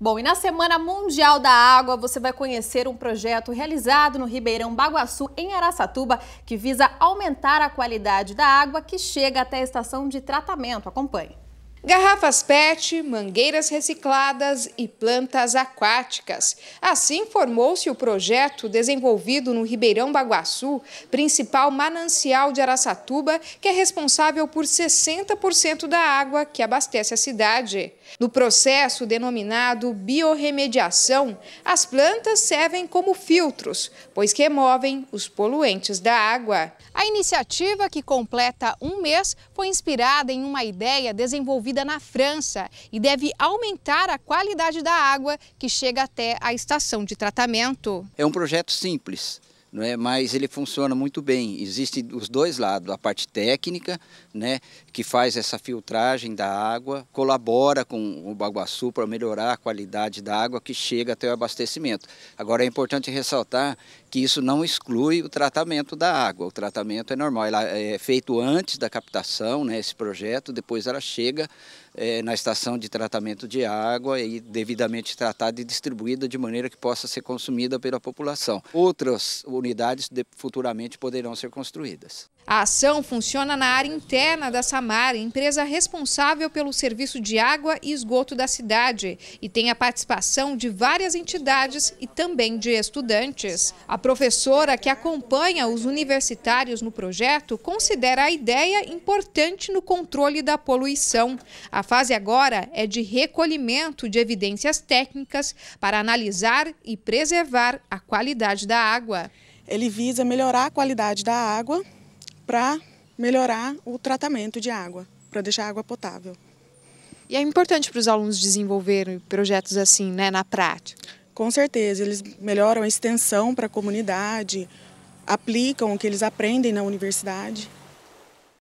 Bom, e na Semana Mundial da Água você vai conhecer um projeto realizado no Ribeirão Baguaçu, em Araçatuba, que visa aumentar a qualidade da água que chega até a estação de tratamento. Acompanhe garrafas PET, mangueiras recicladas e plantas aquáticas. Assim formou-se o projeto desenvolvido no Ribeirão Baguaçu, principal manancial de Araçatuba, que é responsável por 60% da água que abastece a cidade. No processo denominado biorremediação, as plantas servem como filtros, pois removem os poluentes da água. A iniciativa, que completa um mês, foi inspirada em uma ideia desenvolvida na França e deve aumentar a qualidade da água que chega até a estação de tratamento. É um projeto simples, não é? mas ele funciona muito bem. Existem os dois lados, a parte técnica, né, que faz essa filtragem da água, colabora com o Baguaçu para melhorar a qualidade da água que chega até o abastecimento. Agora é importante ressaltar que isso não exclui o tratamento da água. O tratamento é normal, ela é feito antes da captação, né, esse projeto, depois ela chega é, na estação de tratamento de água e devidamente tratada e distribuída de maneira que possa ser consumida pela população. Outras unidades futuramente poderão ser construídas. A ação funciona na área interna da Samar, empresa responsável pelo serviço de água e esgoto da cidade, e tem a participação de várias entidades e também de estudantes. A a professora que acompanha os universitários no projeto considera a ideia importante no controle da poluição. A fase agora é de recolhimento de evidências técnicas para analisar e preservar a qualidade da água. Ele visa melhorar a qualidade da água para melhorar o tratamento de água, para deixar a água potável. E é importante para os alunos desenvolverem projetos assim, né, na prática? Com certeza, eles melhoram a extensão para a comunidade, aplicam o que eles aprendem na universidade.